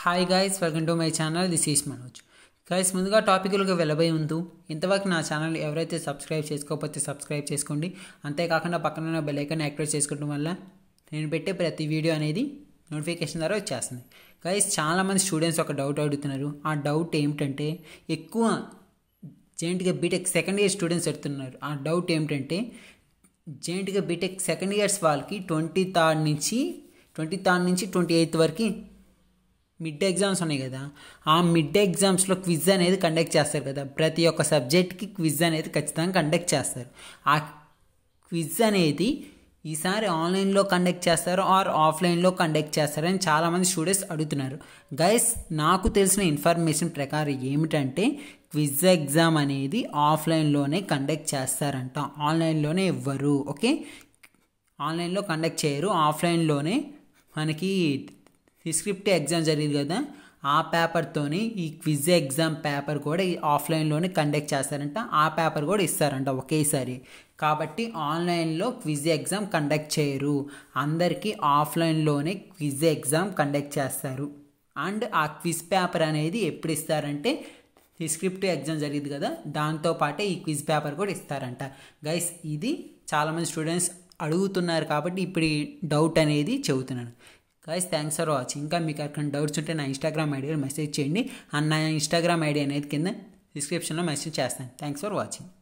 hi guys welcome to my channel this is Manoj guys ముందుగా టాపిక్లకు వెళ్ళబోయి ముందు ఇంతవరకు నా ఛానల్ ఎవరైతే సబ్స్క్రైబ్ చేసుకోకపోతే సబ్స్క్రైబ్ చేసుకోండి అంతేకాకుండా పక్కన బెల్ ఐకాన్ యాక్టివేట్ చేసుకోవడం వల్ల నేను పెట్టే ప్రతి వీడియో అనేది నోటిఫికేషన్ ద్వారా వచ్చేస్తుంది గైస్ చాలామంది స్టూడెంట్స్ ఒక డౌట్ అడుగుతున్నారు ఆ డౌట్ ఏమిటంటే ఎక్కువ జాయింట్గా బీటెక్ సెకండ్ ఇయర్ స్టూడెంట్స్ పెడుతున్నారు ఆ డౌట్ ఏమిటంటే జాయింట్గా బీటెక్ సెకండ్ ఇయర్స్ వాళ్ళకి ట్వంటీ థర్డ్ నుంచి ట్వంటీ థర్డ్ నుంచి ట్వంటీ ఎయిత్ వరకు మిడ్ ఎగ్జామ్స్ ఉన్నాయి కదా ఆ మిడ్ ఎగ్జామ్స్లో క్విజ్ అనేది కండక్ట్ చేస్తారు కదా ప్రతి ఒక్క సబ్జెక్ట్కి క్విజ్ అనేది ఖచ్చితంగా కండక్ట్ చేస్తారు ఆ క్విజ్ అనేది ఈసారి ఆన్లైన్లో కండక్ట్ చేస్తారు ఆర్ ఆఫ్లైన్లో కండక్ట్ చేస్తారని చాలామంది స్టూడెంట్స్ అడుగుతున్నారు గైస్ నాకు తెలిసిన ఇన్ఫర్మేషన్ ప్రకారం ఏమిటంటే క్విజ్ ఎగ్జామ్ అనేది ఆఫ్లైన్లోనే కండక్ట్ చేస్తారంట ఆన్లైన్లోనే ఇవ్వరు ఓకే ఆన్లైన్లో కండక్ట్ చేయరు ఆఫ్లైన్లోనే మనకి ఈ స్క్రిప్ట్ ఎగ్జామ్ జరిగింది కదా ఆ పేపర్తోని ఈ క్విజ్ ఎగ్జామ్ పేపర్ కూడా ఈ ఆఫ్లైన్లోనే కండక్ట్ చేస్తారంట ఆ పేపర్ కూడా ఇస్తారంట ఒకేసారి కాబట్టి ఆన్లైన్లో క్విజ్ ఎగ్జామ్ కండక్ట్ చేయరు అందరికీ ఆఫ్లైన్లోనే క్విజ్ ఎగ్జామ్ కండక్ట్ చేస్తారు అండ్ ఆ క్విజ్ పేపర్ అనేది ఎప్పుడు ఇస్తారంటే ఈ స్క్రిప్ట్ ఎగ్జామ్ జరిగింది కదా దాంతోపాటే ఈ క్విజ్ పేపర్ కూడా ఇస్తారంట గైస్ ఇది చాలామంది స్టూడెంట్స్ అడుగుతున్నారు కాబట్టి ఇప్పుడు డౌట్ అనేది చెబుతున్నాను గాయస్ థ్యాంక్స్ ఫర్ వాచింగ్ ఇంకా మీకు ఎక్కడ డౌట్స్ ఉంటే నా ఇన్స్టాగ్రామ్ ఐడియా మెసేజ్ చేయండి అన్న ఇన్స్టాగ్రామ్ ఐడి అనేది కింద డిస్క్రిప్షన్లో మెసేజ్ చేస్తాను థ్యాంక్స్ ఫర్ వాచింగ్